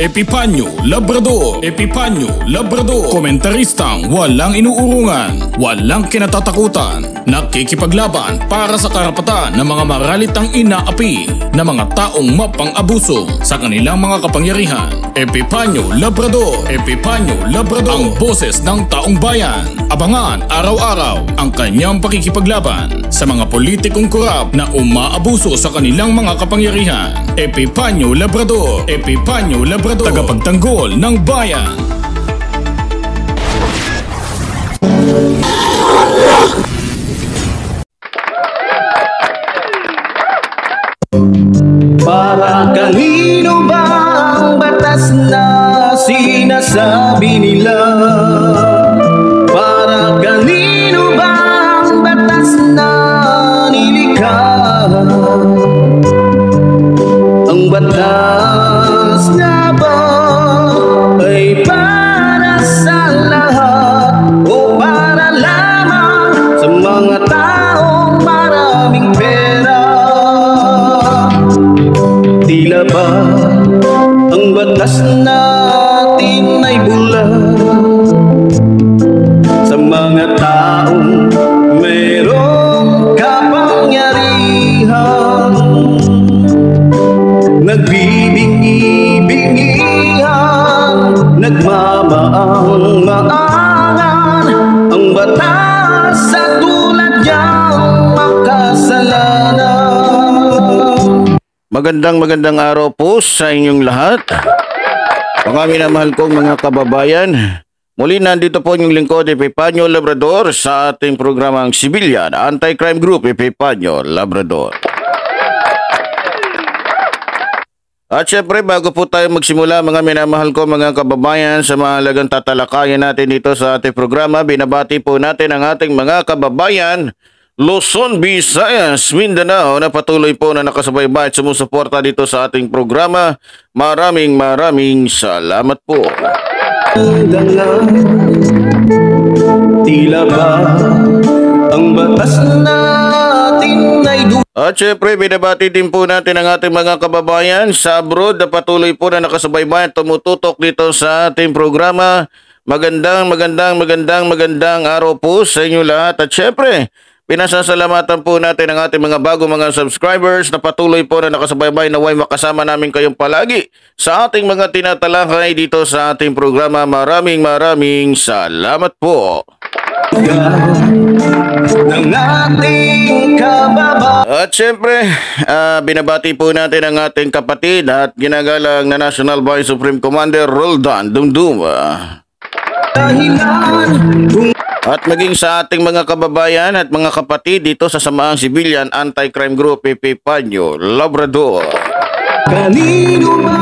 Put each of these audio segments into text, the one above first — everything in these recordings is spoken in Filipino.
Epipanyo Labrador Epipanyo Labrador Komentaristang walang inuurungan, walang kinatatakutan, nakikipaglaban para sa karapatan ng mga maralitang inaapi na mga taong mapang-abuso sa kanilang mga kapangyarihan. Epipanyo Labrador Epipanyo Labrador Ang boses ng taong bayan. Abangan araw-araw ang kanyang pakikipaglaban sa mga politikong korap na umaabuso sa kanilang mga kapangyarihan. Epipanyo Labrador Epipanyo Labrador tagapagtanggol ng bayan. Magandang magandang araw po sa inyong lahat. Mga minamahal kong mga kababayan, muli nandito po yung lingkod Epipanyo Labrador sa ating programang Civilian Anti-Crime Group Epipanyo Labrador. At syempre bago po tayo magsimula mga minamahal ko mga kababayan sa mahalagang tatalakayan natin dito sa ating programa, binabati po natin ang ating mga kababayan Luzon, Visayas, Mindanao na patuloy po na nakasubaybay at sumusuporta dito sa ating programa. Maraming maraming salamat po. Dala, tila ba ang batas natin ay at syempre, binabati din po natin ang ating mga kababayan sa abroad na patuloy po na nakasubaybay at tumututok dito sa ating programa. Magandang, magandang, magandang, magandang araw po sa inyo lahat. At syempre, Pinasasalamatan po natin ang ating mga bago mga subscribers na patuloy po na nakasabaybay na way makasama namin kayong palagi sa ating mga tinatalakay dito sa ating programa. Maraming maraming salamat po. At syempre, uh, binabati po natin ang ating kapatid at ginagalang na National Vice Supreme Commander Roldan Dumdum. Uh, at maging sa ating mga kababayan at mga kapatid dito sa Samaang Sibilyan Anti-Crime Group PP Panyo, Labrador. Kanino ba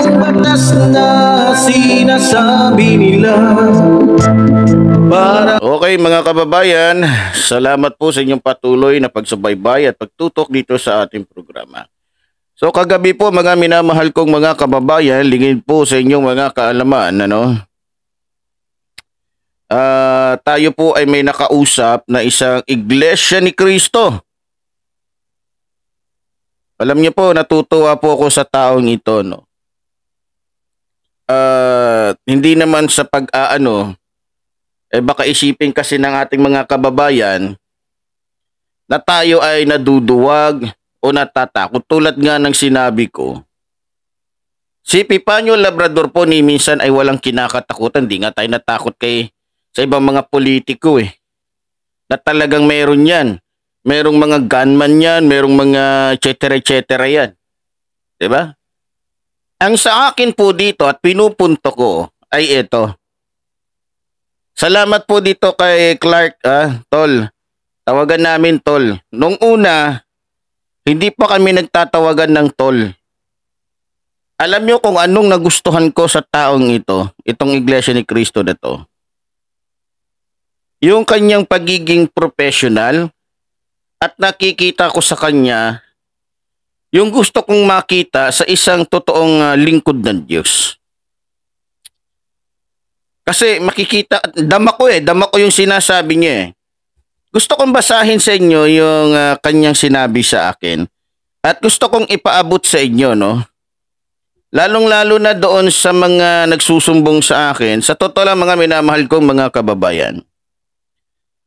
ang batas na sinasabi nila? Para... Okay mga kababayan, salamat po sa inyong patuloy na pagsubaybay at pagtutok dito sa ating programa. So kagabi po mga minamahal kong mga kababayan, lingid po sa inyong mga kaalaman, ano? uh, tayo po ay may nakausap na isang iglesia ni Kristo. Alam niyo po, natutuwa po ako sa taong ito, no. Uh, hindi naman sa pag-aano, ah, eh baka isipin kasi ng ating mga kababayan na tayo ay naduduwag o natatakot tulad nga ng sinabi ko. Si Pipanyo Labrador po ni minsan ay walang kinakatakutan. Hindi nga tayo natakot kay sa ibang mga politiko eh. Na talagang meron yan. Merong mga gunman yan, merong mga etcetera cetera, et yan. ba? Diba? Ang sa akin po dito at pinupunto ko ay ito. Salamat po dito kay Clark, ah, tol. Tawagan namin tol. Nung una, hindi pa kami nagtatawagan ng tol. Alam nyo kung anong nagustuhan ko sa taong ito, itong Iglesia ni Cristo na to yung kanyang pagiging professional at nakikita ko sa kanya yung gusto kong makita sa isang totoong ah, lingkod ng Diyos. Kasi makikita, dama ko eh, dama ko yung sinasabi niya eh. Gusto kong basahin sa inyo yung uh, kanyang sinabi sa akin. At gusto kong ipaabot sa inyo, no? Lalong-lalo na doon sa mga nagsusumbong sa akin, sa totoo lang mga minamahal kong mga kababayan.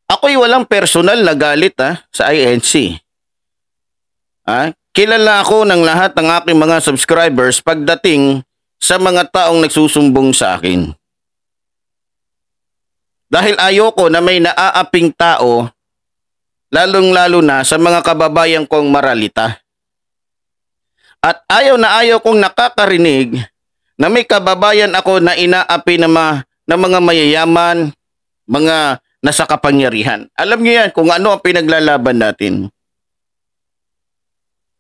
Ako'y walang personal na galit ha, ah, sa INC. Ha? Ah, kilala ako ng lahat ng aking mga subscribers pagdating sa mga taong nagsusumbong sa akin. Dahil ayoko na may naaaping tao, lalong-lalo na sa mga kababayan kong maralita. At ayaw na ayaw kong nakakarinig na may kababayan ako na inaapi ng mga, ng mga mayayaman, mga na sa kapangyarihan. Alam niyo yan kung ano ang pinaglalaban natin.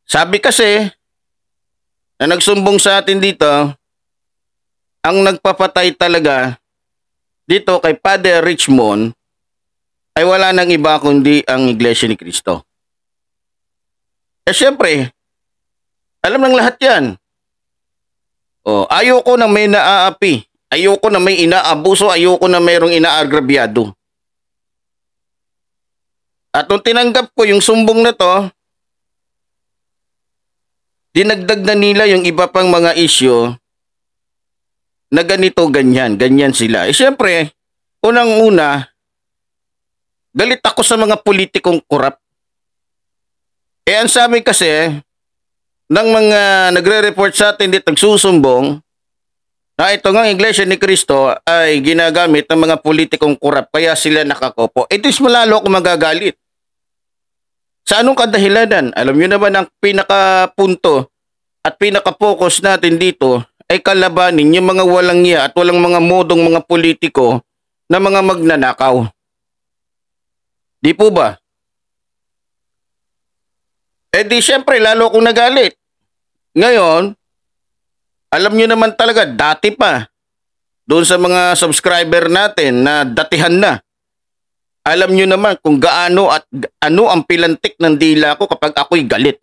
Sabi kasi na nagsumbong sa atin dito, ang nagpapatay talaga dito kay Father Richmond ay wala nang iba kundi ang Iglesia ni Kristo. Eh siyempre, alam ng lahat yan. Oh, ayoko na may naaapi. Ayoko na may inaabuso. Ayoko na mayroong inaagrabyado. At nung tinanggap ko yung sumbong na to, dinagdag na nila yung iba pang mga isyo na ganito, ganyan, ganyan sila. Eh syempre, unang-una, galit ako sa mga politikong korap. E ang sabi kasi, ng mga nagre-report sa atin dito nagsusumbong, na ito nga Iglesia ni Kristo ay ginagamit ng mga politikong kurap kaya sila nakakopo. It is malalo ako magagalit. Sa anong kadahilanan? Alam nyo naman ang pinakapunto at pinaka-focus natin dito ay kalabanin yung mga walang niya at walang mga modong mga politiko na mga magnanakaw. Di po ba? Eh di syempre lalo akong nagalit. Ngayon, alam nyo naman talaga, dati pa, doon sa mga subscriber natin na datihan na, alam nyo naman kung gaano at ano ang pilantik ng dila ko kapag ako'y galit.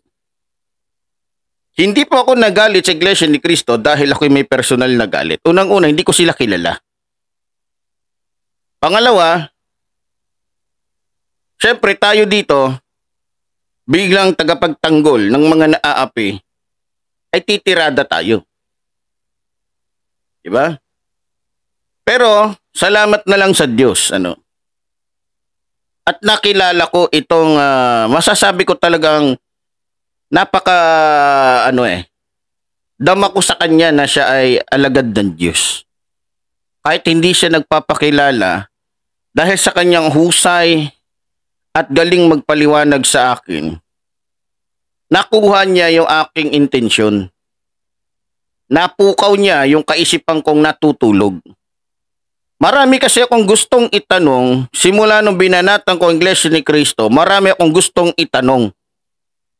Hindi po ako nagalit sa Iglesia ni Cristo dahil ako'y may personal na galit. Unang-una, hindi ko sila kilala. Pangalawa, syempre tayo dito, biglang tagapagtanggol ng mga naaapi, ay titirada tayo. 'Di ba? Pero salamat na lang sa Diyos, ano. At nakilala ko itong uh, masasabi ko talagang napaka ano eh. Dama ko sa kanya na siya ay alagad ng Diyos. Kahit hindi siya nagpapakilala dahil sa kanyang husay at galing magpaliwanag sa akin, nakuha niya yung aking intensyon napukaw niya yung kaisipan kong natutulog. Marami kasi akong gustong itanong simula nung binanatan ko ang Iglesia ni Kristo. Marami akong gustong itanong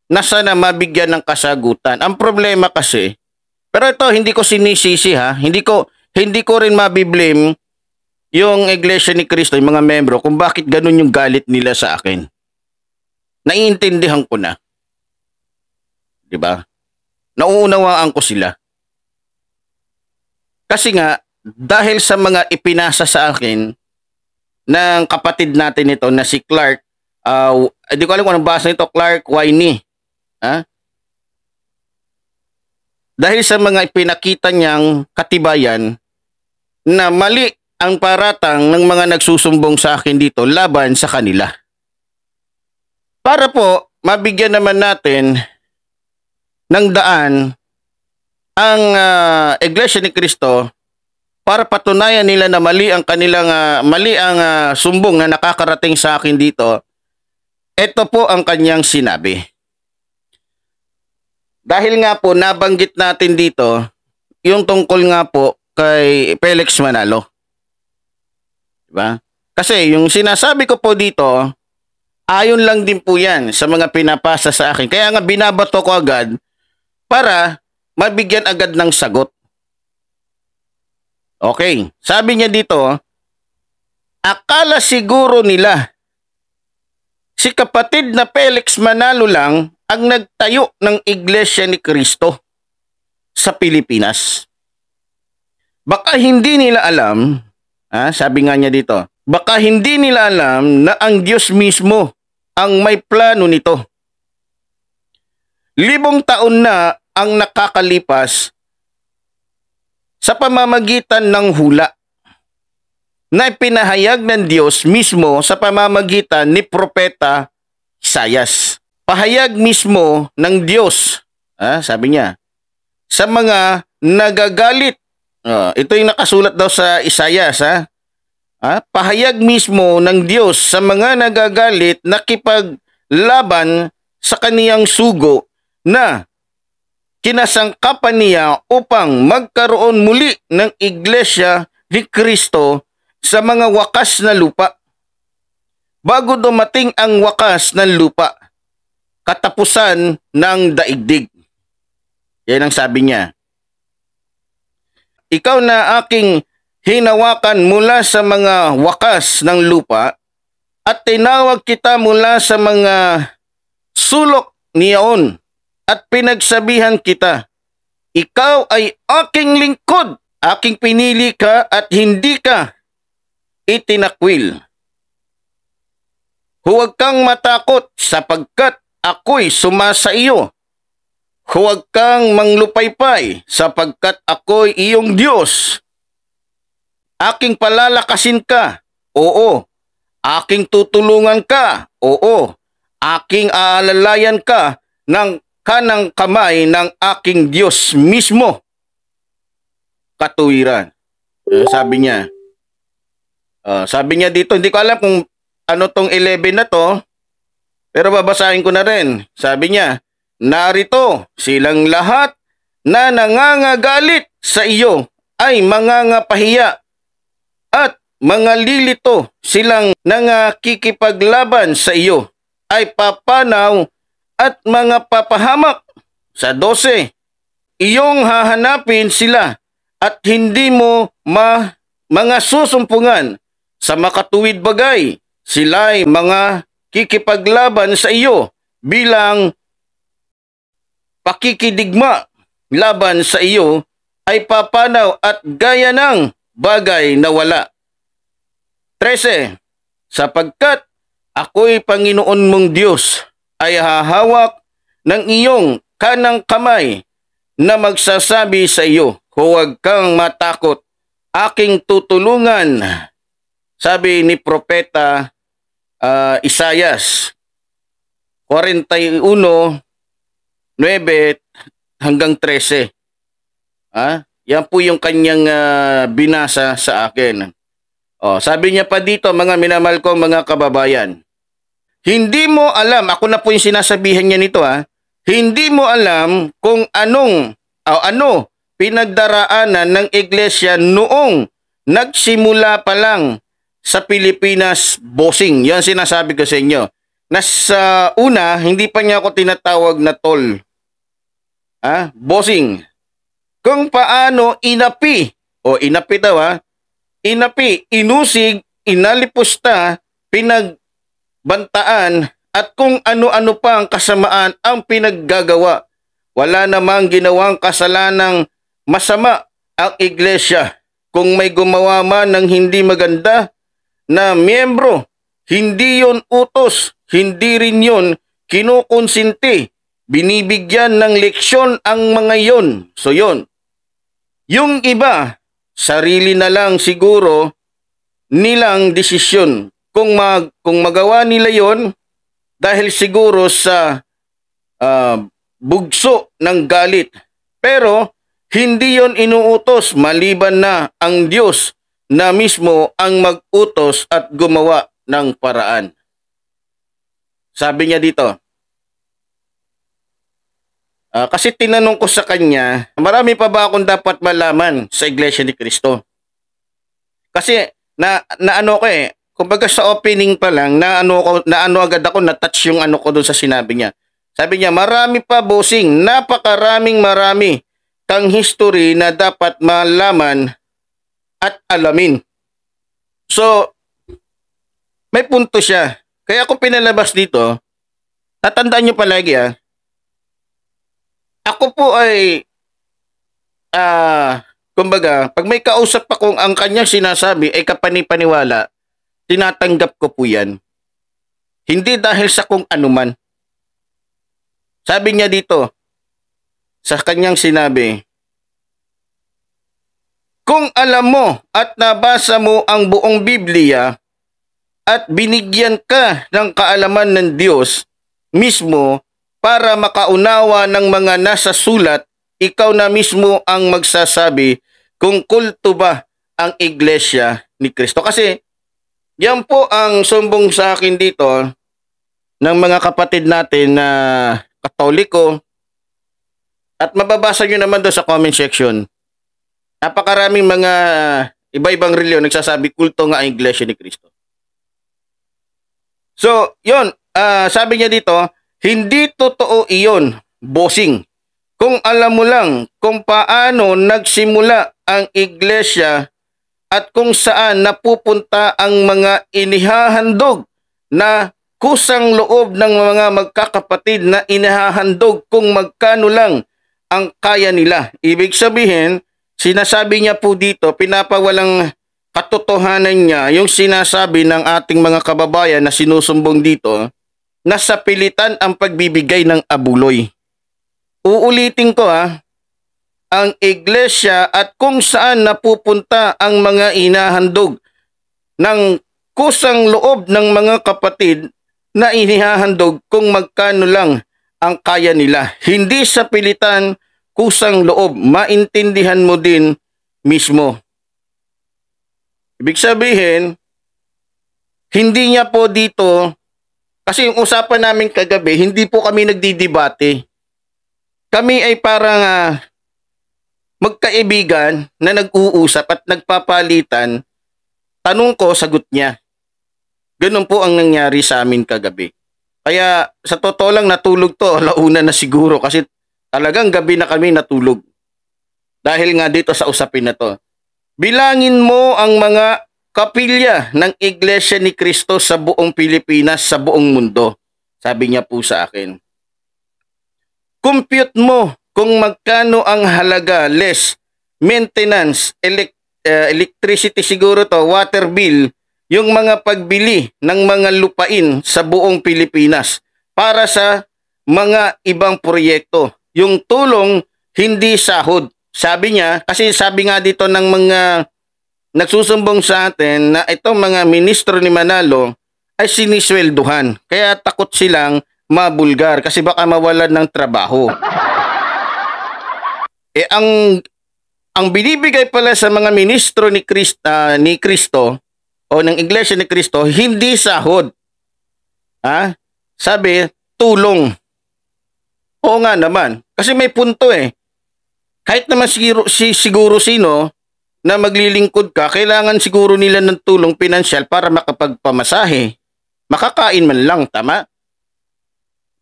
na sana mabigyan ng kasagutan. Ang problema kasi, pero ito hindi ko sinisisi ha, hindi ko hindi ko rin mabiblame yung Iglesia ni Kristo, yung mga membro, kung bakit ganun yung galit nila sa akin. Naiintindihan ko na. 'Di ba? Nauunawaan ko sila. Kasi nga, dahil sa mga ipinasa sa akin ng kapatid natin ito na si Clark, uh, ah, hindi eh, ko alam kung anong basa nito, Clark Winey. Ha? Dahil sa mga ipinakita niyang katibayan na mali ang paratang ng mga nagsusumbong sa akin dito laban sa kanila. Para po, mabigyan naman natin ng daan ang uh, Iglesia ni Kristo para patunayan nila na mali ang kanilang uh, mali ang uh, sumbong na nakakarating sa akin dito. Ito po ang kanyang sinabi. Dahil nga po nabanggit natin dito yung tungkol nga po kay Felix Manalo. 'Di ba? Kasi yung sinasabi ko po dito, ayon lang din po yan sa mga pinapasa sa akin. Kaya nga binabato ko agad para mabigyan agad ng sagot. Okay, sabi niya dito, akala siguro nila si kapatid na Felix Manalo lang ang nagtayo ng Iglesia ni Kristo sa Pilipinas. Baka hindi nila alam, ha, sabi nga niya dito, baka hindi nila alam na ang Diyos mismo ang may plano nito. Libong taon na ang nakakalipas sa pamamagitan ng hula na ipinahayag ng Diyos mismo sa pamamagitan ni Propeta Isayas. Pahayag mismo ng Diyos, ah, sabi niya, sa mga nagagalit. Ah, ito yung nakasulat daw sa Isayas. Ah. Ah, pahayag mismo ng Diyos sa mga nagagalit nakipaglaban sa kaniyang sugo na kinasangkapan niya upang magkaroon muli ng iglesia ni Kristo sa mga wakas na lupa. Bago dumating ang wakas ng lupa, katapusan ng daigdig. Yan ang sabi niya. Ikaw na aking hinawakan mula sa mga wakas ng lupa at tinawag kita mula sa mga sulok niyaon at pinagsabihan kita, Ikaw ay aking lingkod, aking pinili ka at hindi ka itinakwil. Huwag kang matakot sapagkat ako'y sumasa iyo. Huwag kang manglupaypay sapagkat ako'y iyong Diyos. Aking palalakasin ka, oo. Aking tutulungan ka, oo. Aking aalalayan ka ng kanang kamay ng aking Diyos mismo katuwiran. Uh, sabi niya. Uh, sabi niya dito, hindi ko alam kung ano tong 11 na to, pero babasahin ko na rin. Sabi niya, narito silang lahat na nangangagalit sa iyo ay mangangapahiya at mga lilito silang nangakikipaglaban sa iyo ay papanaw at mga papahamak. Sa 12, iyong hahanapin sila at hindi mo ma mga susumpungan sa makatuwid bagay. Sila'y mga kikipaglaban sa iyo bilang pakikidigma laban sa iyo ay papanaw at gaya ng bagay na wala. 13. Sapagkat ako'y Panginoon mong Diyos ay hahawak ng iyong kanang kamay na magsasabi sa iyo, huwag kang matakot, aking tutulungan. Sabi ni Propeta uh, Isayas 41, hanggang 13. Ah, yan po yung kanyang uh, binasa sa akin. Oh, sabi niya pa dito mga minamahal ko mga kababayan. Hindi mo alam, ako na po yung sinasabihan niya nito ha, hindi mo alam kung anong o ano pinagdaraanan ng iglesia noong nagsimula pa lang sa Pilipinas bossing. Yan sinasabi ko sa inyo. Nasa una, hindi pa niya ako tinatawag na tol. Ha? Bossing. Kung paano inapi, o inapi daw ha, inapi, inusig, inalipusta, pinag bantaan at kung ano-ano pa ang kasamaan ang pinaggagawa. Wala namang ginawang kasalanang masama ang iglesia. Kung may gumawa man ng hindi maganda na miyembro, hindi yon utos, hindi rin yon kinukonsinti. Binibigyan ng leksyon ang mga yon. So yon. Yung iba, sarili na lang siguro nilang desisyon kung mag kung magawa nila 'yon dahil siguro sa uh, bugso ng galit. Pero hindi 'yon inuutos maliban na ang Diyos na mismo ang mag-utos at gumawa ng paraan. Sabi niya dito, Uh, kasi tinanong ko sa kanya, marami pa ba akong dapat malaman sa Iglesia ni Cristo? Kasi na, na ano ko eh, kumbaga sa opening pa lang, na ano, ko, na ano agad ako, na-touch yung ano ko doon sa sinabi niya. Sabi niya, marami pa bossing, napakaraming marami kang history na dapat malaman at alamin. So, may punto siya. Kaya ako pinalabas dito, tatandaan niyo palagi ah, ako po ay, ah, uh, kumbaga, pag may kausap pa akong ang kanya sinasabi ay kapanipaniwala, tinatanggap ko po yan. Hindi dahil sa kung anuman. Sabi niya dito, sa kanyang sinabi, Kung alam mo at nabasa mo ang buong Biblia at binigyan ka ng kaalaman ng Diyos mismo para makaunawa ng mga nasa sulat, ikaw na mismo ang magsasabi kung kulto ba ang iglesia ni Kristo. Kasi yan po ang sumbong sa akin dito ng mga kapatid natin na katoliko. At mababasa nyo naman doon sa comment section. Napakaraming mga iba-ibang reliyon nagsasabi kulto nga ang Iglesia ni Kristo. So, yon uh, ah, sabi niya dito, hindi totoo iyon, bossing. Kung alam mo lang kung paano nagsimula ang iglesia at kung saan napupunta ang mga inihahandog na kusang loob ng mga magkakapatid na inihahandog kung magkano lang ang kaya nila. Ibig sabihin, sinasabi niya po dito, pinapawalang katotohanan niya yung sinasabi ng ating mga kababayan na sinusumbong dito na sapilitan ang pagbibigay ng abuloy. Uulitin ko ha, ah, ang iglesia at kung saan napupunta ang mga inahandog ng kusang loob ng mga kapatid na inihahandog kung magkano lang ang kaya nila. Hindi sa pilitan, kusang loob, maintindihan mo din mismo. Ibig sabihin, hindi niya po dito, kasi yung usapan namin kagabi, hindi po kami nagdidebate. Kami ay parang uh, magkaibigan na nag-uusap at nagpapalitan, tanong ko, sagot niya. Ganun po ang nangyari sa amin kagabi. Kaya sa totoo lang natulog to, launa na siguro kasi talagang gabi na kami natulog. Dahil nga dito sa usapin na to. Bilangin mo ang mga kapilya ng Iglesia ni Kristo sa buong Pilipinas, sa buong mundo. Sabi niya po sa akin. Compute mo kung magkano ang halaga less maintenance, elect, uh, eh, electricity siguro to, water bill, yung mga pagbili ng mga lupain sa buong Pilipinas para sa mga ibang proyekto. Yung tulong hindi sahod. Sabi niya, kasi sabi nga dito ng mga nagsusumbong sa atin na itong mga ministro ni Manalo ay siniswelduhan. Kaya takot silang mabulgar kasi baka mawalan ng trabaho eh ang ang binibigay pala sa mga ministro ni Kristo uh, ah, ni Kristo o ng iglesia ni Kristo hindi sahod. Ha? Sabi tulong. O nga naman. Kasi may punto eh. Kahit naman siguro, si, siguro sino na maglilingkod ka, kailangan siguro nila ng tulong pinansyal para makapagpamasahe. Makakain man lang, tama?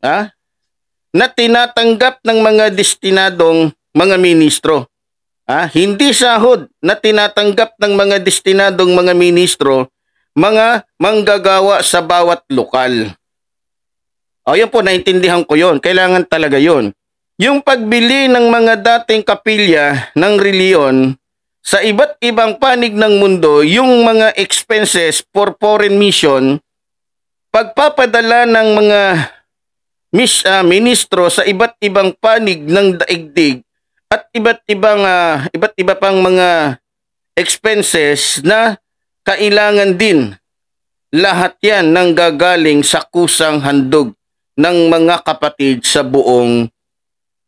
Ha? Na tinatanggap ng mga destinadong mga ministro. Ah, hindi sahod na tinatanggap ng mga destinadong mga ministro, mga manggagawa sa bawat lokal. O yun po, naintindihan ko yon. Kailangan talaga yon. Yung pagbili ng mga dating kapilya ng reliyon sa iba't ibang panig ng mundo, yung mga expenses for foreign mission, pagpapadala ng mga mis, uh, ministro sa iba't ibang panig ng daigdig at iba't ibang uh, iba't iba pang mga expenses na kailangan din. Lahat 'yan nang gagaling sa kusang handog ng mga kapatid sa buong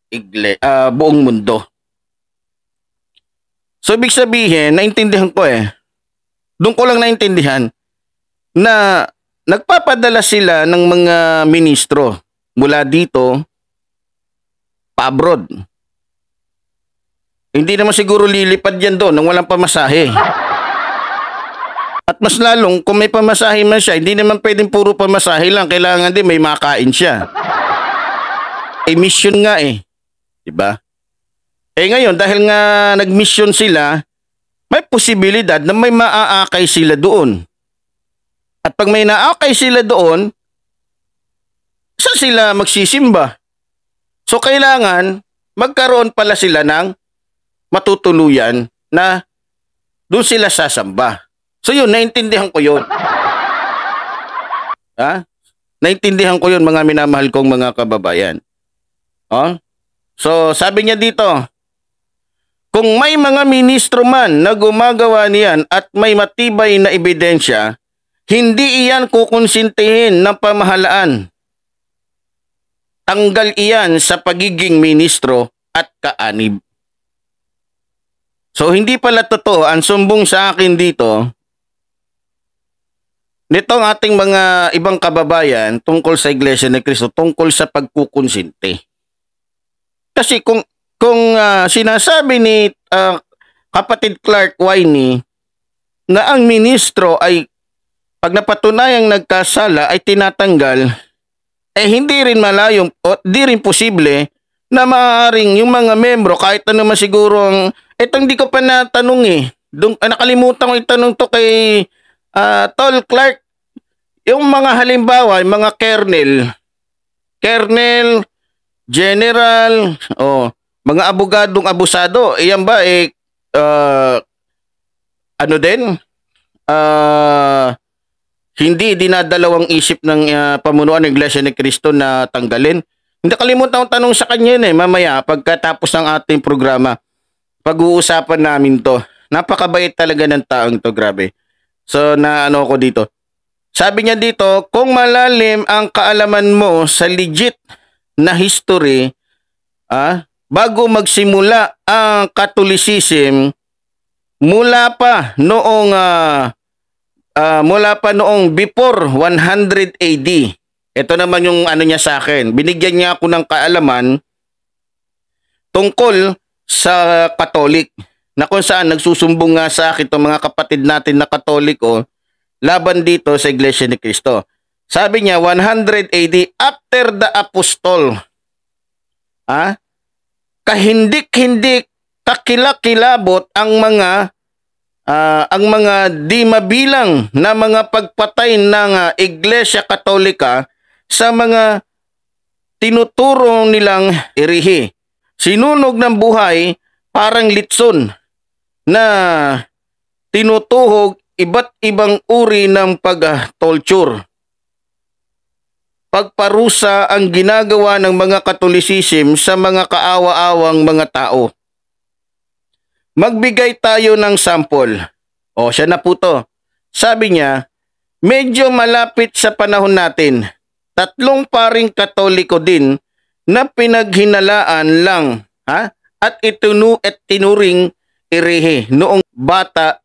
igle, uh, buong mundo. So ibig sabihin, naintindihan ko eh. Doon ko lang naintindihan na nagpapadala sila ng mga ministro mula dito pa abroad hindi naman siguro lilipad yan doon nung walang pamasahe. At mas lalong, kung may pamasahe man siya, hindi naman pwedeng puro pamasahe lang. Kailangan din may makain siya. Eh, mission nga eh. Diba? Eh ngayon, dahil nga nag-mission sila, may posibilidad na may maaakay sila doon. At pag may naakay sila doon, saan sila magsisimba? So kailangan magkaroon pala sila ng matutuluyan na doon sila sasamba. So yun, naintindihan ko yun. ha? Naintindihan ko yun mga minamahal kong mga kababayan. Oh? So sabi niya dito, kung may mga ministro man na gumagawa niyan at may matibay na ebidensya, hindi iyan kukonsintihin ng pamahalaan. Tanggal iyan sa pagiging ministro at kaanib. So hindi pala totoo ang sumbong sa akin dito nitong ating mga ibang kababayan tungkol sa Iglesia ni Cristo, tungkol sa pagkukonsinte. Kasi kung kung uh, sinasabi ni uh, kapatid Clark Winey na ang ministro ay pag napatunayang nagkasala ay tinatanggal, eh hindi rin malayo o di rin posible na maaaring yung mga membro kahit ano man siguro ang ito hindi ko pa natanong eh. Dung, ah, nakalimutan ko itanong to kay uh, Tol Clark. Yung mga halimbawa, yung mga kernel, kernel, general, oh, mga abogadong abusado, iyan ba eh, uh, ano din? Uh, hindi dinadalawang isip ng uh, pamunuan ng Iglesia ni Cristo na tanggalin. Hindi kalimutan ang tanong sa kanya eh, mamaya, pagkatapos ng ating programa pag-uusapan namin to. Napakabait talaga ng taong to, grabe. So, naano ko dito. Sabi niya dito, kung malalim ang kaalaman mo sa legit na history, ah, bago magsimula ang Catholicism, mula pa noong ah, uh, mula pa noong before 100 AD. Ito naman yung ano niya sa akin. Binigyan niya ako ng kaalaman tungkol sa Katolik na kung saan nagsusumbong nga sa akin itong mga kapatid natin na Katoliko oh, laban dito sa Iglesia ni Kristo. Sabi niya 180 after the apostol. ha? Kahindik-hindik, kakilakilabot ang mga uh, ang mga di mabilang na mga pagpatay ng uh, Iglesia Katolika sa mga tinuturong nilang irihi. Sinunog ng buhay parang litson na tinutuhog iba't ibang uri ng pag-torture. Pagparusa ang ginagawa ng mga katolisisim sa mga kaawa-awang mga tao. Magbigay tayo ng sample. O siya na po to. Sabi niya, medyo malapit sa panahon natin. Tatlong paring katoliko din na pinaghinalaan lang ha? at itunu at tinuring irihe noong bata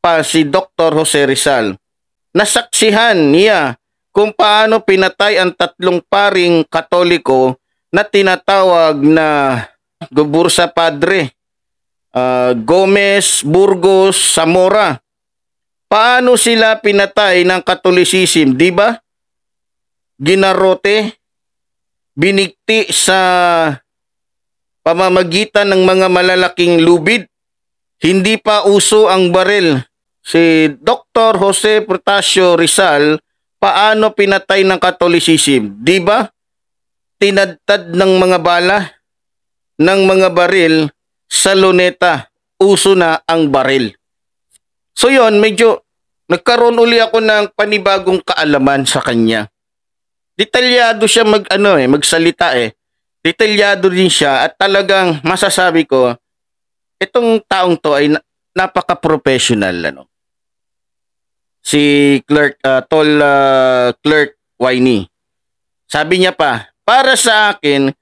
pa si Dr. Jose Rizal. Nasaksihan niya kung paano pinatay ang tatlong paring katoliko na tinatawag na Bursa Padre, uh, Gomez, Burgos, Zamora. Paano sila pinatay ng Katolisism, di ba? Ginarote, binikti sa pamamagitan ng mga malalaking lubid. Hindi pa uso ang baril. Si Dr. Jose Portasio Rizal, paano pinatay ng Katolisism? Di ba? Tinadtad ng mga bala, ng mga baril sa luneta. Uso na ang baril. So yon medyo nagkaroon uli ako ng panibagong kaalaman sa kanya detalyado siya mag ano eh, magsalita eh. Detalyado din siya at talagang masasabi ko itong taong to ay napaka-professional ano. Si Clerk uh, Tol uh, Clerk Winey. Sabi niya pa, para sa akin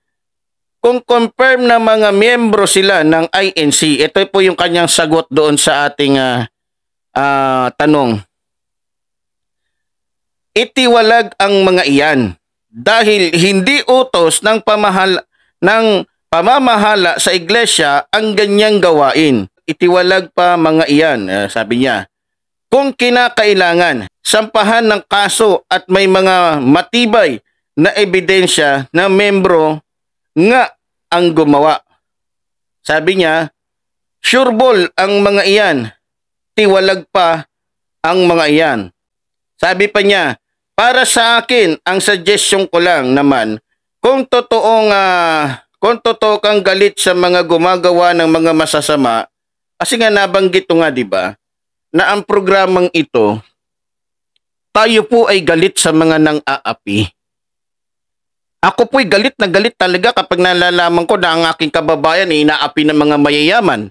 kung confirm na mga miyembro sila ng INC, ito po yung kanyang sagot doon sa ating uh, uh, tanong itiwalag ang mga iyan dahil hindi utos ng pamahal ng pamamahala sa iglesia ang ganyang gawain. Itiwalag pa mga iyan, eh, sabi niya. Kung kinakailangan, sampahan ng kaso at may mga matibay na ebidensya na membro nga ang gumawa. Sabi niya, sureball ang mga iyan, tiwalag pa ang mga iyan. Sabi pa niya, para sa akin, ang suggestion ko lang naman, kung totoong uh, kung totoo kang galit sa mga gumagawa ng mga masasama, kasi nga nabanggit nga 'di ba, na ang programang ito tayo po ay galit sa mga nang-aapi. Ako po'y galit na galit talaga kapag nalalaman ko na ang aking kababayan ay inaapi ng mga mayayaman.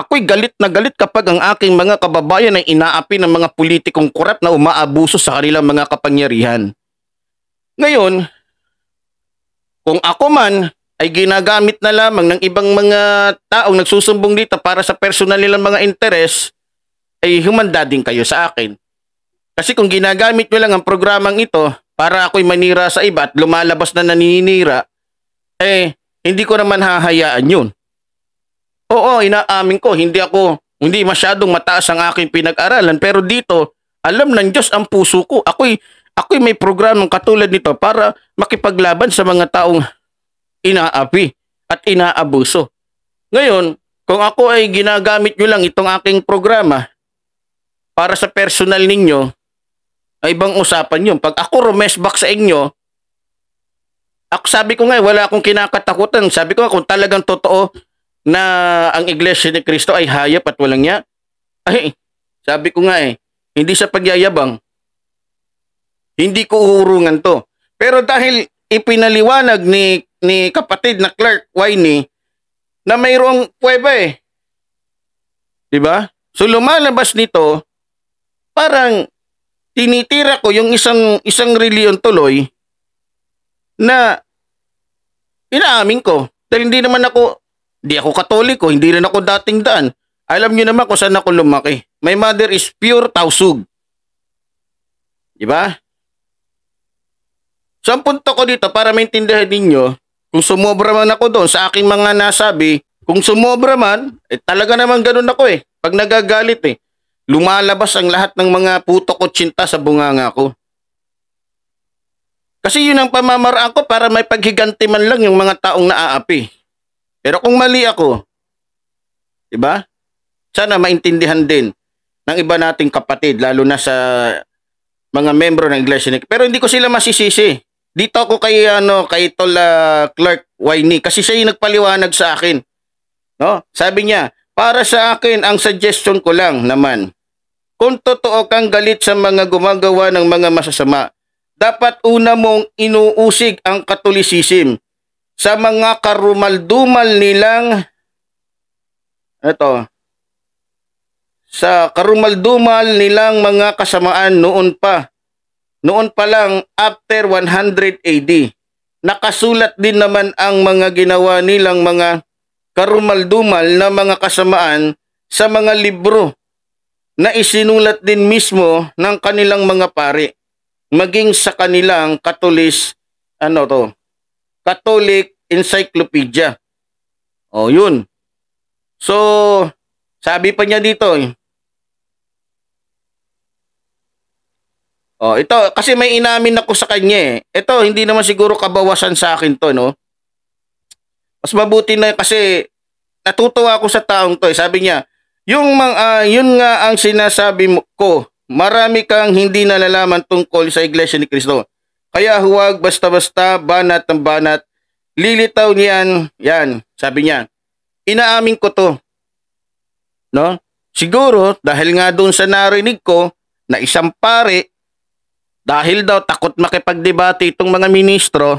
Ako'y galit na galit kapag ang aking mga kababayan ay inaapi ng mga politikong kurap na umaabuso sa kanilang mga kapangyarihan. Ngayon, kung ako man ay ginagamit na lamang ng ibang mga taong nagsusumbong dito para sa personal nilang mga interes, ay humanda din kayo sa akin. Kasi kung ginagamit nyo lang ang programang ito para ako'y manira sa iba at lumalabas na naninira, eh, hindi ko naman hahayaan yun. Oo, inaamin ko, hindi ako, hindi masyadong mataas ang aking pinag-aralan pero dito, alam ng Diyos ang puso ko. Ako'y, ako'y may programang katulad nito para makipaglaban sa mga taong inaapi at inaabuso. Ngayon, kung ako ay ginagamit nyo lang itong aking programa para sa personal ninyo, ay ibang usapan yun. Pag ako rumesbak sa inyo, ako sabi ko nga, wala akong kinakatakutan. Sabi ko nga, kung talagang totoo na ang iglesia ni Kristo ay hayop at walang niya? Ay, sabi ko nga eh, hindi sa pagyayabang. Hindi ko uhurungan to. Pero dahil ipinaliwanag ni ni kapatid na Clark Winey na mayroong kuweba eh. 'Di ba? So lumalabas nito parang tinitira ko yung isang isang reliyon tuloy na inaamin ko dahil hindi naman ako Di ako katoliko, hindi rin ako dating daan. Alam niyo naman kung saan ako lumaki. My mother is pure tausug. Di ba? So ang punto ko dito para maintindihan ninyo, kung sumobra man ako doon sa aking mga nasabi, kung sumobra man, eh, talaga naman ganun ako eh. Pag nagagalit eh, lumalabas ang lahat ng mga puto ko tsinta sa bunganga ko. Kasi yun ang pamamaraan ko para may paghiganti man lang yung mga taong naaapi. Pero kung mali ako, 'di ba? Sana maintindihan din ng iba nating kapatid lalo na sa mga membro ng Iglesia ni Pero hindi ko sila masisisi. Dito ako kay ano kay Tol uh, ah, Clark Winey kasi siya yung nagpaliwanag sa akin. No? Sabi niya, para sa akin ang suggestion ko lang naman. Kung totoo kang galit sa mga gumagawa ng mga masasama, dapat una mong inuusig ang katolisism sa mga karumaldumal nilang ito sa karumaldumal nilang mga kasamaan noon pa noon pa lang after 100 AD nakasulat din naman ang mga ginawa nilang mga karumaldumal na mga kasamaan sa mga libro na isinulat din mismo ng kanilang mga pari maging sa kanilang katulis ano to Catholic Encyclopedia. Oh, yun. So, sabi pa niya dito eh. Oh, ito kasi may inamin ako sa kanya eh. Ito hindi naman siguro kabawasan sa akin 'to, no. Mas mabuti na kasi natutuwa ako sa taong 'to. Eh. Sabi niya, yung mga uh, yun nga ang sinasabi ko, marami kang hindi nalalaman tungkol sa Iglesia ni Cristo. Kaya huwag basta-basta banat ng banat. Lilitaw niyan, yan, sabi niya. Inaamin ko to. No? Siguro dahil nga doon sa narinig ko na isang pare dahil daw takot makipagdebate itong mga ministro,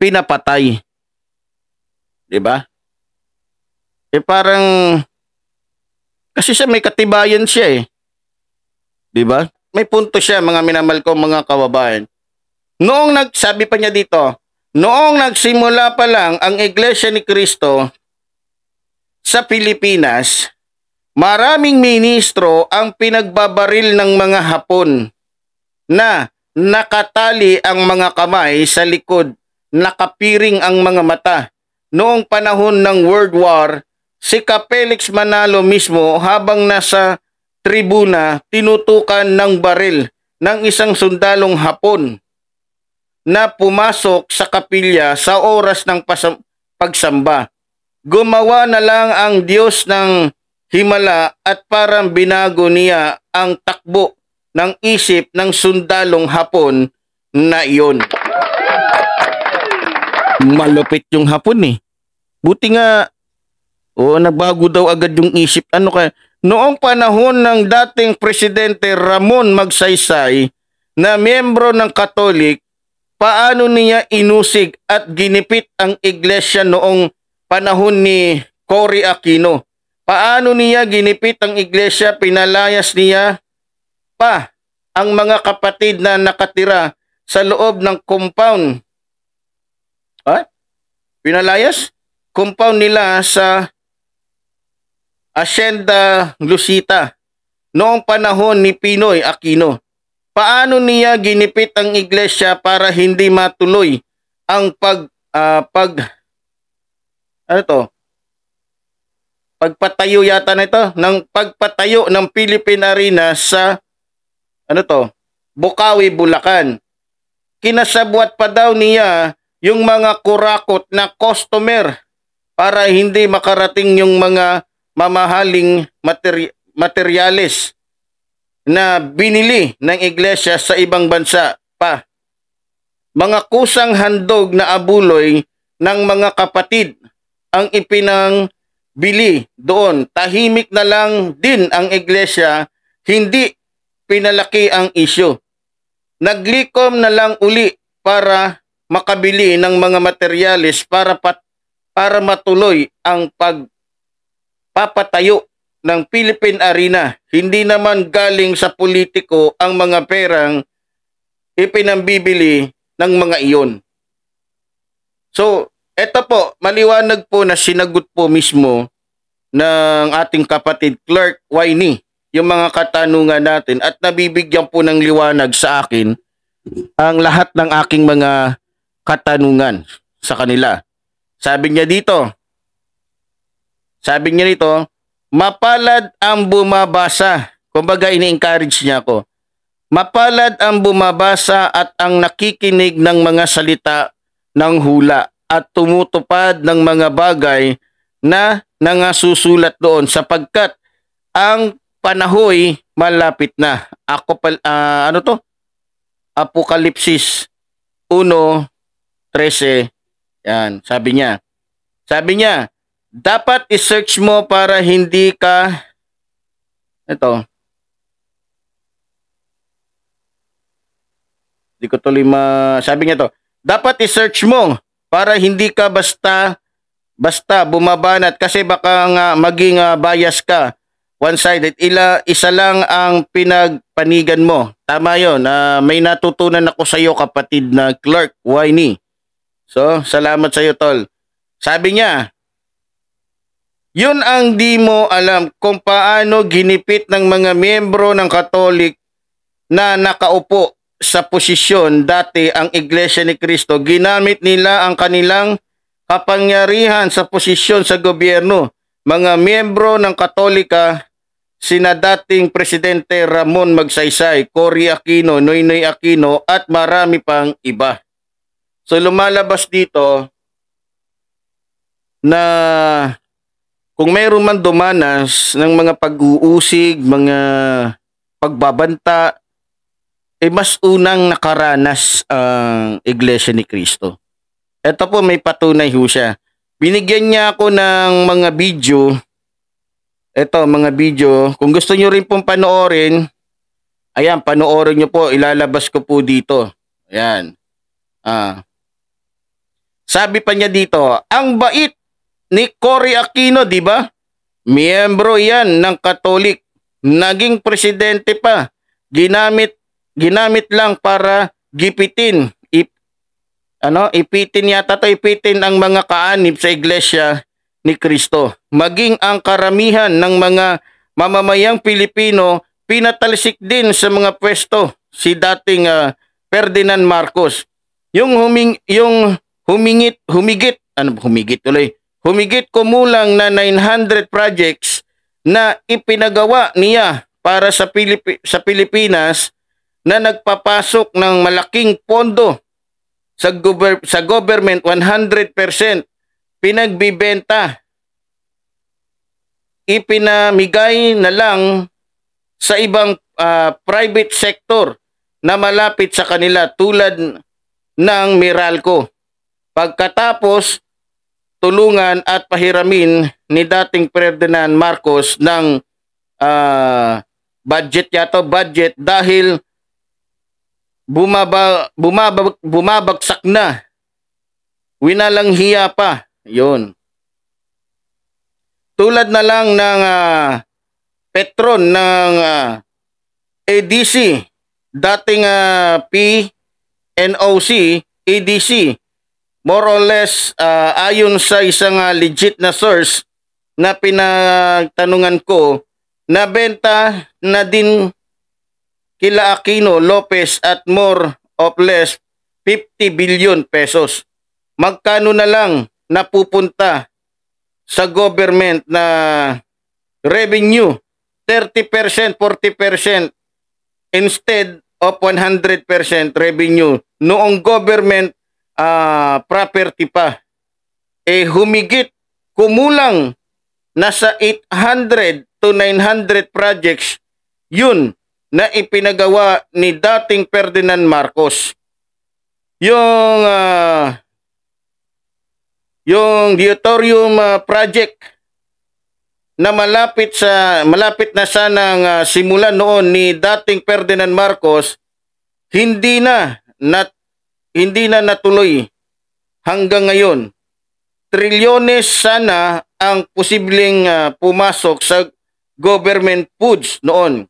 pinapatay. 'Di ba? Eh parang kasi siya may katibayan siya eh. 'Di ba? May punto siya mga minamahal ko mga kababayan. Noong nagsabi pa niya dito, noong nagsimula pa lang ang Iglesia ni Kristo sa Pilipinas, maraming ministro ang pinagbabaril ng mga Hapon na nakatali ang mga kamay sa likod, nakapiring ang mga mata. Noong panahon ng World War, si Kapelix Manalo mismo habang nasa tribuna tinutukan ng baril ng isang sundalong Hapon na pumasok sa kapilya sa oras ng pagsamba. Gumawa na lang ang Diyos ng himala at parang binago niya ang takbo ng isip ng sundalong hapon na iyon. Malupit yung hapon eh. Buti nga, oo, oh, nagbago daw agad yung isip. Ano kaya? Noong panahon ng dating Presidente Ramon Magsaysay na miyembro ng Katolik, paano niya inusig at ginipit ang iglesia noong panahon ni Cory Aquino. Paano niya ginipit ang iglesia, pinalayas niya pa ang mga kapatid na nakatira sa loob ng compound. Ha? Pinalayas? Compound nila sa Hacienda Lucita noong panahon ni Pinoy Aquino paano niya ginipit ang iglesia para hindi matuloy ang pag uh, pag ano to? Pagpatayo yata nito ng pagpatayo ng Philippine Arena sa ano to? Bukawi, Bulacan. Kinasabwat pa daw niya yung mga kurakot na customer para hindi makarating yung mga mamahaling materi- materyales na binili ng iglesia sa ibang bansa pa. Mga kusang handog na abuloy ng mga kapatid ang ipinang bili doon. Tahimik na lang din ang iglesia, hindi pinalaki ang isyo. Naglikom na lang uli para makabili ng mga materyales para pat, para matuloy ang pagpapatayo ng Philippine Arena. Hindi naman galing sa politiko ang mga perang ipinambibili ng mga iyon. So, eto po, maliwanag po na sinagot po mismo ng ating kapatid Clark Winey yung mga katanungan natin at nabibigyan po ng liwanag sa akin ang lahat ng aking mga katanungan sa kanila. Sabi niya dito, sabi niya dito, Mapalad ang bumabasa. Kumbaga ini-encourage niya ako. Mapalad ang bumabasa at ang nakikinig ng mga salita ng hula at tumutupad ng mga bagay na nangasusulat doon sapagkat ang panahoy malapit na. Ako pal, uh, ano to? Apokalipsis 1.13. Yan, sabi niya. Sabi niya, dapat i-search mo para hindi ka ito. Hindi ko tuloy ma... Sabi niya to, dapat i-search mo para hindi ka basta basta bumabanat kasi baka nga maging uh, bias ka. One-sided. Ila, isa lang ang pinagpanigan mo. Tama yon Uh, ah, may natutunan ako sa iyo kapatid na clerk Winey. So, salamat sa iyo, Tol. Sabi niya, yun ang di mo alam kung paano ginipit ng mga miyembro ng Katolik na nakaupo sa posisyon dati ang Iglesia ni Cristo. Ginamit nila ang kanilang kapangyarihan sa posisyon sa gobyerno. Mga miyembro ng Katolika, sina dating Presidente Ramon Magsaysay, Cory Aquino, Noynoy Aquino at marami pang iba. So lumalabas dito na kung mayroon man dumanas ng mga pag-uusig, mga pagbabanta, eh mas unang nakaranas ang Iglesia ni Cristo. Ito po may patunay ho siya. Binigyan niya ako ng mga video. Ito mga video. Kung gusto niyo rin pong panoorin, ayan panoorin niyo po, ilalabas ko po dito. Ayan. Ah. Sabi pa niya dito, ang bait ni Cory Aquino, di ba? Miyembro yan ng Katolik. Naging presidente pa. Ginamit, ginamit lang para gipitin. Ip, ano, ipitin yata to, ipitin ang mga kaanib sa iglesia ni Kristo. Maging ang karamihan ng mga mamamayang Pilipino, pinatalsik din sa mga pwesto si dating uh, Ferdinand Marcos. Yung huming yung humingit humigit ano humigit tuloy humigit kumulang na 900 projects na ipinagawa niya para sa, Pilip- sa Pilipinas na nagpapasok ng malaking pondo sa, gober- sa government 100% pinagbibenta ipinamigay na lang sa ibang uh, private sector na malapit sa kanila tulad ng Meralco. Pagkatapos tulungan at pahiramin ni dating Ferdinand Marcos ng uh, budget yato budget dahil bumaba, bumaba bumabagsak na winalang hiya pa yon tulad na lang ng uh, ah, Petron ng uh, ah, ADC dating uh, PNOC ADC more or less uh, ayon sa isang uh, legit na source na pinagtanungan ko, na benta na din kila Aquino Lopez at more of less 50 billion pesos. Magkano na lang napupunta sa government na revenue 30%, 40% instead of 100% revenue noong government uh, property pa, eh humigit, kumulang nasa 800 to 900 projects yun na ipinagawa ni dating Ferdinand Marcos. Yung uh, yung Deutorium uh, ah, project na malapit sa malapit na sanang uh, simulan noon ni dating Ferdinand Marcos hindi na nat hindi na natuloy hanggang ngayon. Trilyones sana ang posibleng uh, pumasok sa government foods noon.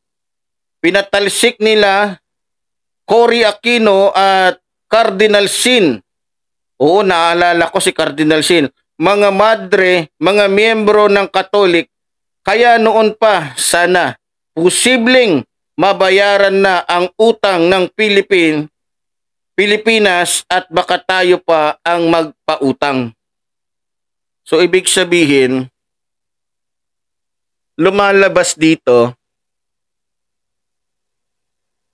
Pinatalsik nila Cory Aquino at Cardinal Sin. Oo, naalala ko si Cardinal Sin. Mga madre, mga miyembro ng Katolik, kaya noon pa sana posibleng mabayaran na ang utang ng Pilipinas Pilipinas at baka tayo pa ang magpautang. So ibig sabihin, lumalabas dito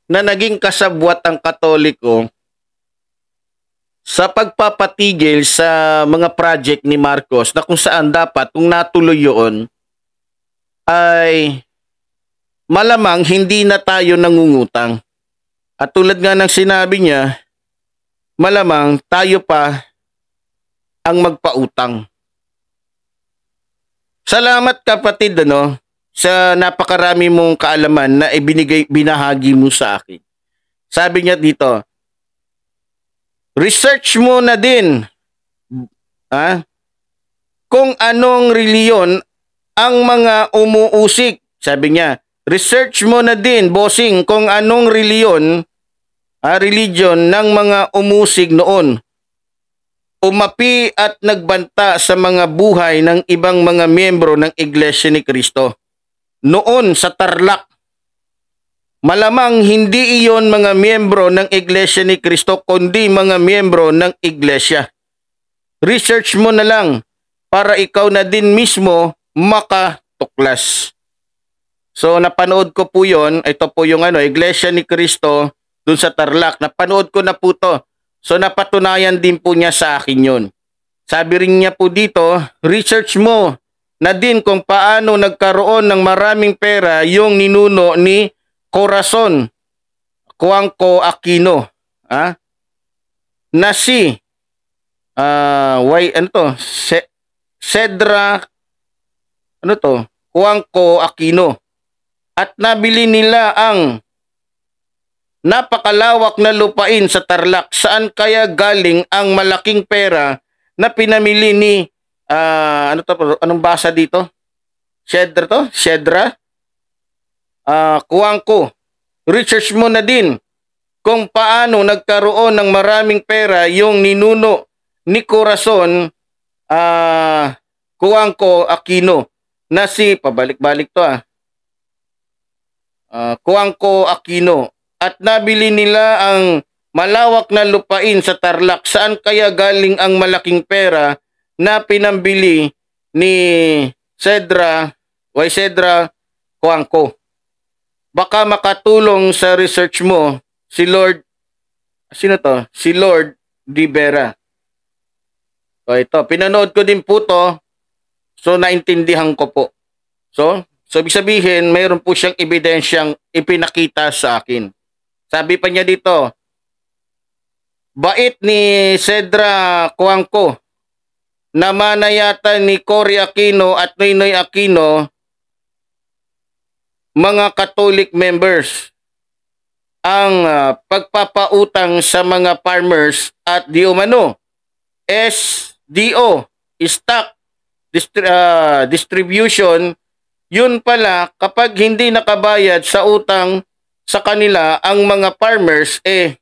na naging kasabwat ang Katoliko sa pagpapatigil sa mga project ni Marcos na kung saan dapat kung natuloy yun ay malamang hindi na tayo nangungutang. At tulad nga ng sinabi niya, malamang tayo pa ang magpautang. Salamat kapatid ano sa napakarami mong kaalaman na ibinigay binahagi mo sa akin. Sabi niya dito, research mo na din ha, kung anong reliyon ang mga umuusik. Sabi niya, research mo na din, bossing, kung anong reliyon uh, religion ng mga umusig noon. Umapi at nagbanta sa mga buhay ng ibang mga miyembro ng Iglesia ni Kristo. Noon sa Tarlac, malamang hindi iyon mga miyembro ng Iglesia ni Kristo kundi mga miyembro ng Iglesia. Research mo na lang para ikaw na din mismo makatuklas. So napanood ko po yon, ito po yung ano, Iglesia ni Cristo dun sa Tarlac. Napanood ko na po to. So napatunayan din po niya sa akin yun. Sabi rin niya po dito, research mo na din kung paano nagkaroon ng maraming pera yung ninuno ni Corazon Cuanco Aquino. Ha? Na si uh, ah, why, ano to? Se, Cedra ano to? Cuanco Aquino. At nabili nila ang Napakalawak na lupain sa Tarlac. Saan kaya galing ang malaking pera na pinamili ni uh, ano to anong basa dito? Shedra to? Shedra? Uh, ah, Kuangko. Research mo na din kung paano nagkaroon ng maraming pera yung ninuno ni Corazon uh, ah, Kuangko Aquino na si pabalik-balik to ah. Uh, Kuangko Aquino at nabili nila ang malawak na lupain sa Tarlac. Saan kaya galing ang malaking pera na pinambili ni Cedra, Why Cedra Kuangko? Baka makatulong sa research mo si Lord sino to? Si Lord Rivera. So ito, pinanood ko din po to. So naintindihan ko po. So, so ibig sabihin, mayroon po siyang ebidensyang ipinakita sa akin. Sabi pa niya dito, bait ni Cedra Kuangko namanayatan ni Cory Aquino at Ninoy Aquino mga Catholic members ang ah, pagpapautang sa mga farmers at di umano SDO stock distri- uh, distribution yun pala kapag hindi nakabayad sa utang sa kanila ang mga farmers eh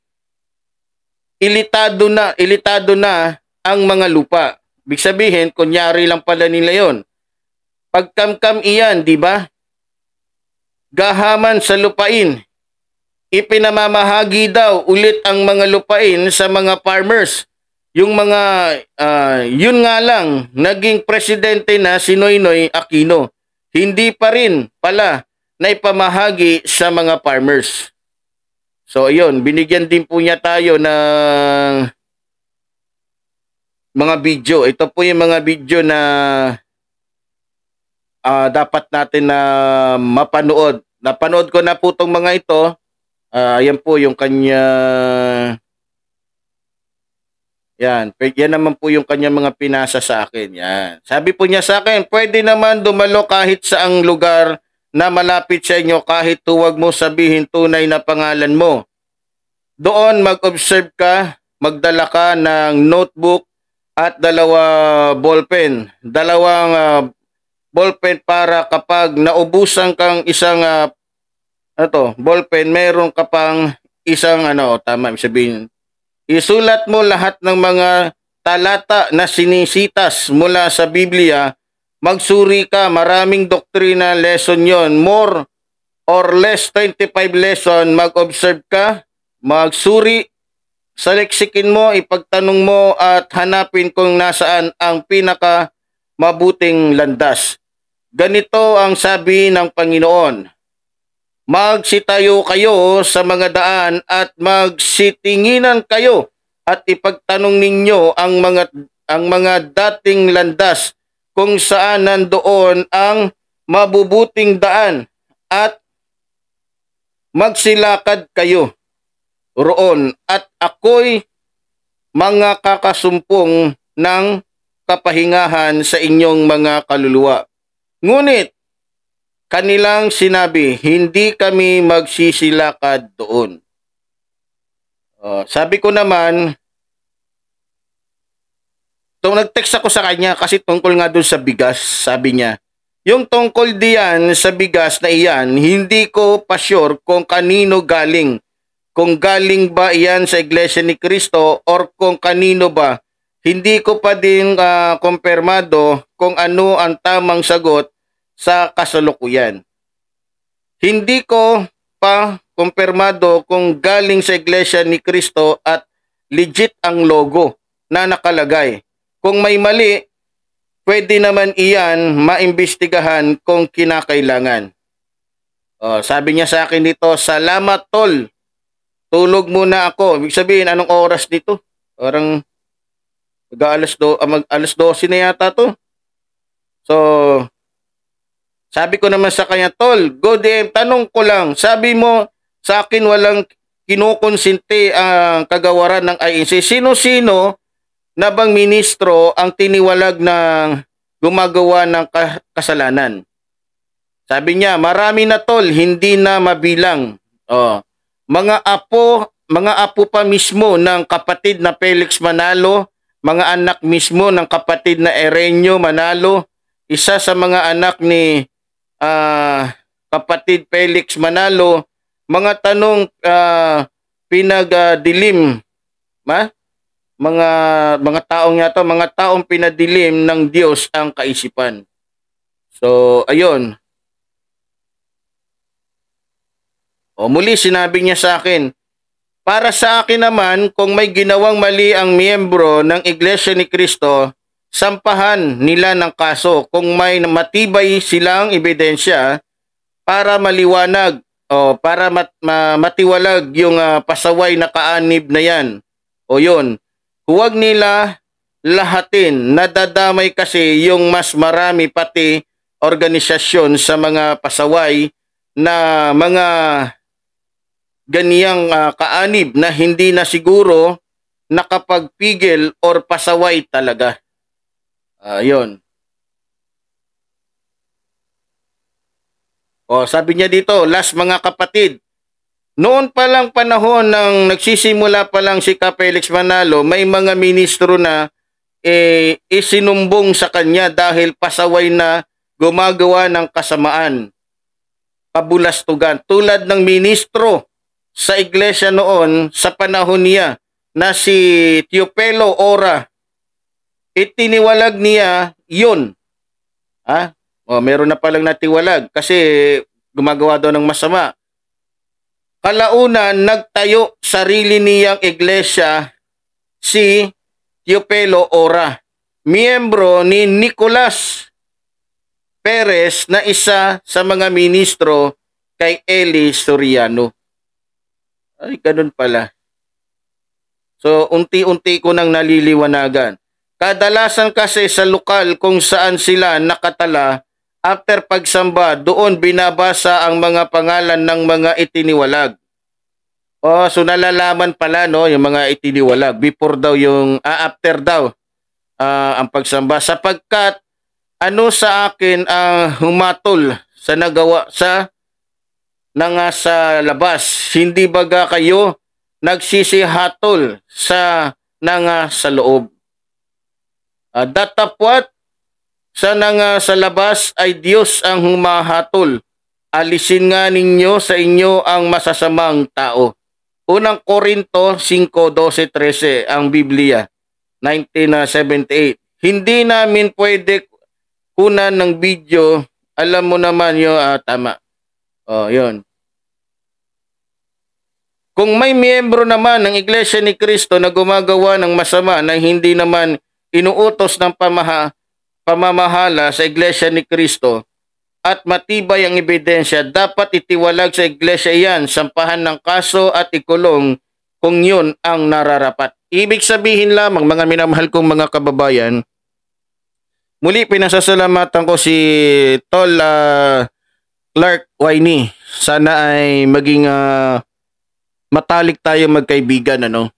ilitado na ilitado na ang mga lupa. Big sabihin kunyari lang pala nila 'yon. Pagkamkam iyan, 'di ba? Gahaman sa lupain. Ipinamamahagi daw ulit ang mga lupain sa mga farmers. Yung mga uh, yun nga lang naging presidente na si Noynoy Aquino. Hindi pa rin pala na ipamahagi sa mga farmers. So ayun, binigyan din po niya tayo ng mga video. Ito po yung mga video na uh, dapat natin na uh, mapanood. Napanood ko na po tong mga ito. Uh, ayan po yung kanya yan. Yan naman po yung kanya mga pinasa sa akin. Yan. Sabi po niya sa akin, pwede naman dumalo kahit saang lugar na malapit sa inyo kahit tuwag mo sabihin tunay na pangalan mo. Doon mag-observe ka, magdala ka ng notebook at dalawa ballpen. Dalawang uh, ballpen para kapag naubusan kang isang uh, ano to, ballpen, meron ka pang isang ano, tama sabihin. Isulat mo lahat ng mga talata na sinisitas mula sa Biblia magsuri ka, maraming doktrina lesson yon More or less 25 lesson, mag-observe ka, magsuri, saliksikin mo, ipagtanong mo at hanapin kung nasaan ang pinaka mabuting landas. Ganito ang sabi ng Panginoon. Magsitayo kayo sa mga daan at magsitinginan kayo at ipagtanong ninyo ang mga ang mga dating landas kung saan nandoon ang mabubuting daan at magsilakad kayo roon at ako'y mga kakasumpong ng kapahingahan sa inyong mga kaluluwa. Ngunit kanilang sinabi, hindi kami magsisilakad doon. Uh, sabi ko naman, So nag-text ako sa kanya kasi tungkol nga doon sa bigas, sabi niya. Yung tungkol diyan sa bigas na iyan, hindi ko pa sure kung kanino galing. Kung galing ba iyan sa Iglesia ni Cristo or kung kanino ba. Hindi ko pa din uh, kumpirmado kung ano ang tamang sagot sa kasalukuyan. Hindi ko pa kumpirmado kung galing sa Iglesia ni Cristo at legit ang logo na nakalagay. Kung may mali, pwede naman iyan maimbestigahan kung kinakailangan. Oh, sabi niya sa akin dito, salamat tol. Tulog muna ako. Ibig sabihin, anong oras dito? Parang ah, mag-alas do, mag alas 12 na yata to. So, sabi ko naman sa kanya, Tol, good day, tanong ko lang, sabi mo sa akin walang kinukonsinte ang kagawaran ng INC. Sino-sino na bang ministro ang tiniwalag ng gumagawa ng kasalanan. Sabi niya, marami na tol, hindi na mabilang. Oh, mga apo, mga apo pa mismo ng kapatid na Felix Manalo, mga anak mismo ng kapatid na Erenyo Manalo, isa sa mga anak ni uh, kapatid Felix Manalo, mga tanong uh, pinagdilim, uh, ma? mga mga taong yata, mga taong pinadilim ng Diyos ang kaisipan. So, ayun. O muli sinabi niya sa akin, para sa akin naman, kung may ginawang mali ang miyembro ng Iglesia ni Kristo, sampahan nila ng kaso kung may matibay silang ebidensya para maliwanag o para mat, ma, matiwalag yung uh, pasaway na kaanib na yan. O yun, huwag nila lahatin. Nadadamay kasi yung mas marami pati organisasyon sa mga pasaway na mga ganiyang uh, kaanib na hindi na siguro nakapagpigil or pasaway talaga. Ayun. Uh, o, sabi niya dito, last mga kapatid, noon pa lang panahon ng nagsisimula pa lang si Kapelix Manalo, may mga ministro na eh, isinumbong sa kanya dahil pasaway na gumagawa ng kasamaan. Pabulastugan. Tulad ng ministro sa iglesia noon sa panahon niya na si Teopelo Ora. Itiniwalag niya yun. Ha? Ah, o, oh, meron na palang natiwalag kasi gumagawa daw ng masama Kalaunan, nagtayo sarili niyang iglesia si Teopelo Ora, miyembro ni Nicolas Perez na isa sa mga ministro kay Eli Soriano. Ay, ganun pala. So, unti-unti ko nang naliliwanagan. Kadalasan kasi sa lokal kung saan sila nakatala After pagsamba, doon binabasa ang mga pangalan ng mga itiniwalag. Oh, so nalalaman pala no yung mga itiniwalag before daw yung uh, after daw uh, ang pagsamba sapagkat ano sa akin ang uh, humatol sa nagawa sa nang sa labas hindi baga kayo nagsisihatol sa nang sa loob uh, datapwat sana nga sa labas ay Diyos ang humahatol. Alisin nga ninyo sa inyo ang masasamang tao. Unang Korinto 5.12.13 ang Biblia 1978. Ah, hindi namin pwede kunan ng video. Alam mo naman yun, ah, tama. Oh, yun. Kung may miyembro naman ng Iglesia ni Kristo na gumagawa ng masama na hindi naman inuutos ng pamaha, pamamahala sa Iglesia ni Kristo at matibay ang ebidensya, dapat itiwalag sa iglesia iyan, sampahan ng kaso at ikulong kung yun ang nararapat. Ibig sabihin lamang mga minamahal kong mga kababayan, muli pinasasalamatan ko si Tol uh, Clark Waini. Sana ay maging uh, matalik tayo magkaibigan ano.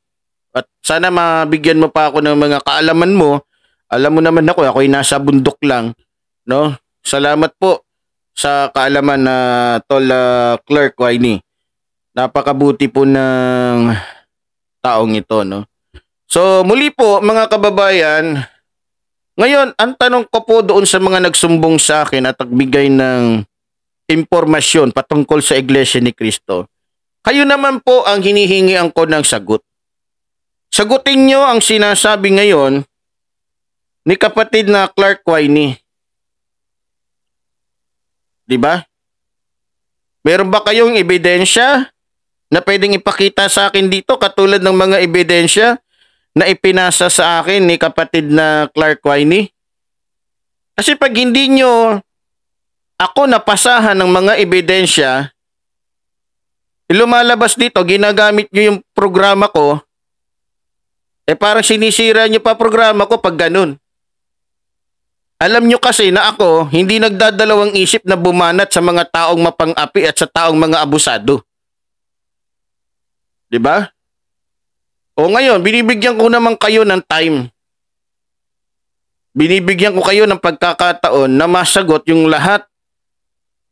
At sana mabigyan mo pa ako ng mga kaalaman mo alam mo naman ako, ako'y nasa bundok lang, no? Salamat po sa kaalaman na uh, Tol uh, Clerk Winey. Napakabuti po ng taong ito, no? So, muli po mga kababayan, ngayon, ang tanong ko po doon sa mga nagsumbong sa akin at nagbigay ng impormasyon patungkol sa Iglesia ni Kristo, kayo naman po ang hinihingi ang ko ng sagot. Sagutin nyo ang sinasabi ngayon ni kapatid na Clark Wayne. 'Di ba? Meron ba kayong ebidensya na pwedeng ipakita sa akin dito katulad ng mga ebidensya na ipinasa sa akin ni kapatid na Clark Wayne? Kasi pag hindi nyo ako napasahan ng mga ebidensya, lumalabas dito, ginagamit nyo yung programa ko, eh parang sinisira nyo pa programa ko pag ganun. Alam nyo kasi na ako, hindi nagdadalawang isip na bumanat sa mga taong mapang-api at sa taong mga abusado. 'Di ba? O ngayon, binibigyan ko naman kayo ng time. Binibigyan ko kayo ng pagkakataon na masagot yung lahat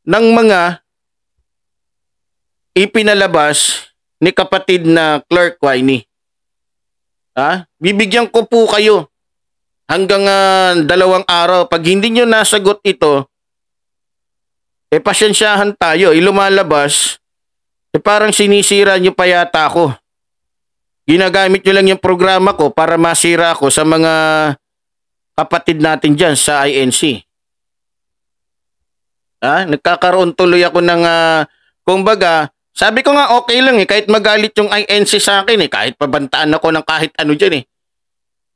ng mga ipinalabas ni kapatid na Clerk Winey. Ha? Bibigyan ko po kayo hanggang uh, dalawang araw. Pag hindi nyo nasagot ito, eh pasensyahan tayo, ilumalabas, eh, eh parang sinisira nyo pa yata ako. Ginagamit nyo lang yung programa ko para masira ako sa mga kapatid natin dyan sa INC. Ha? Ah, nagkakaroon tuloy ako ng, uh, kumbaga, sabi ko nga okay lang eh, kahit magalit yung INC sa akin eh, kahit pabantaan ako ng kahit ano dyan eh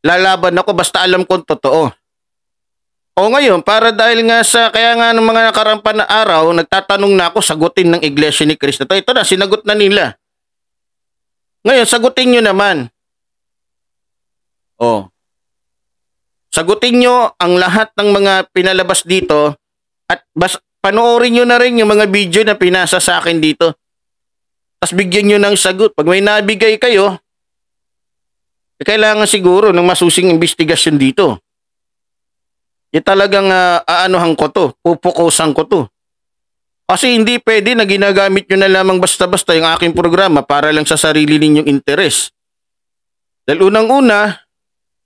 lalaban ako basta alam kong totoo. O ngayon, para dahil nga sa kaya nga ng mga nakarampan na araw, nagtatanong na ako sagutin ng Iglesia ni Kristo. Ito na, sinagot na nila. Ngayon, sagutin nyo naman. O, sagutin nyo ang lahat ng mga pinalabas dito at bas, panoorin nyo na rin yung mga video na pinasa sa akin dito. Tapos bigyan nyo ng sagot. Pag may nabigay kayo, kailangan siguro ng masusing investigasyon dito. E talagang uh, ah, aanohan ko to, pupukusan ko to. Kasi hindi pwede na ginagamit nyo na lamang basta-basta yung aking programa para lang sa sarili ninyong interes. Dahil unang-una,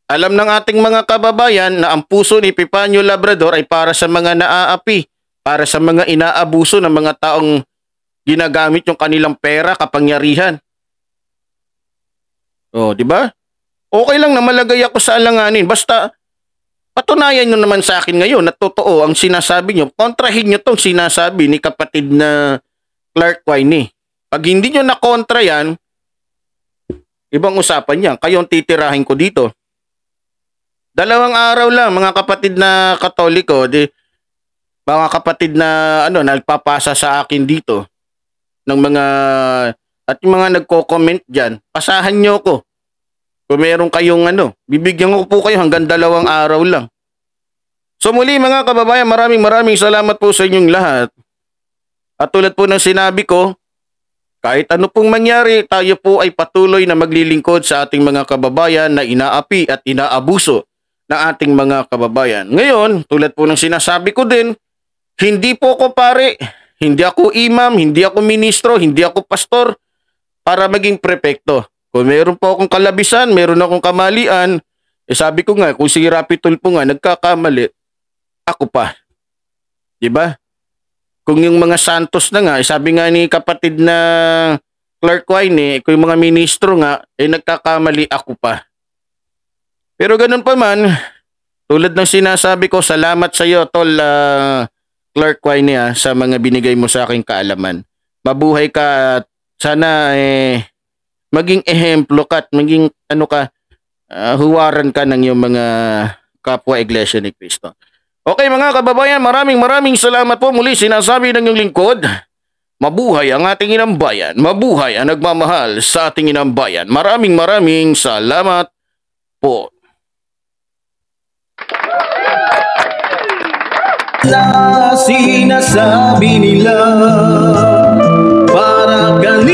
alam ng ating mga kababayan na ang puso ni Pipanyo Labrador ay para sa mga naaapi, para sa mga inaabuso ng mga taong ginagamit yung kanilang pera, kapangyarihan. Oh, di ba? Okay lang na malagay ako sa alanganin. Basta patunayan nyo naman sa akin ngayon na totoo ang sinasabi nyo. Kontrahin nyo tong sinasabi ni kapatid na Clark Winey. Pag hindi nyo nakontra yan, ibang usapan yan. Kayong titirahin ko dito. Dalawang araw lang mga kapatid na katoliko, di, mga kapatid na ano, nagpapasa sa akin dito ng mga at yung mga nagko-comment diyan. Pasahan niyo ko. Kung meron kayong ano, bibigyan ko po kayo hanggang dalawang araw lang. So muli mga kababayan, maraming maraming salamat po sa inyong lahat. At tulad po ng sinabi ko, kahit ano pong mangyari, tayo po ay patuloy na maglilingkod sa ating mga kababayan na inaapi at inaabuso ng ating mga kababayan. Ngayon, tulad po ng sinasabi ko din, hindi po ko pare, hindi ako imam, hindi ako ministro, hindi ako pastor para maging prepekto. Kung meron po akong kalabisan, meron akong kamalian, eh sabi ko nga, kung si Rapitol po nga nagkakamali, ako pa. ba? Diba? Kung yung mga Santos na nga, eh, sabi nga ni kapatid na Clark Wine, eh, kung yung mga ministro nga, eh nagkakamali ako pa. Pero ganun pa man, tulad ng sinasabi ko, salamat sa iyo, Tol uh, Clark Wine, ah, sa mga binigay mo sa aking kaalaman. Mabuhay ka at sana eh, maging ehemplo ka at maging ano ka, uh, huwaran ka ng iyong mga kapwa Iglesia ni Cristo. Okay mga kababayan, maraming maraming salamat po muli sinasabi ng iyong lingkod. Mabuhay ang ating inang bayan. Mabuhay ang nagmamahal sa ating inang bayan. Maraming maraming salamat po. Na sinasabi nila para galing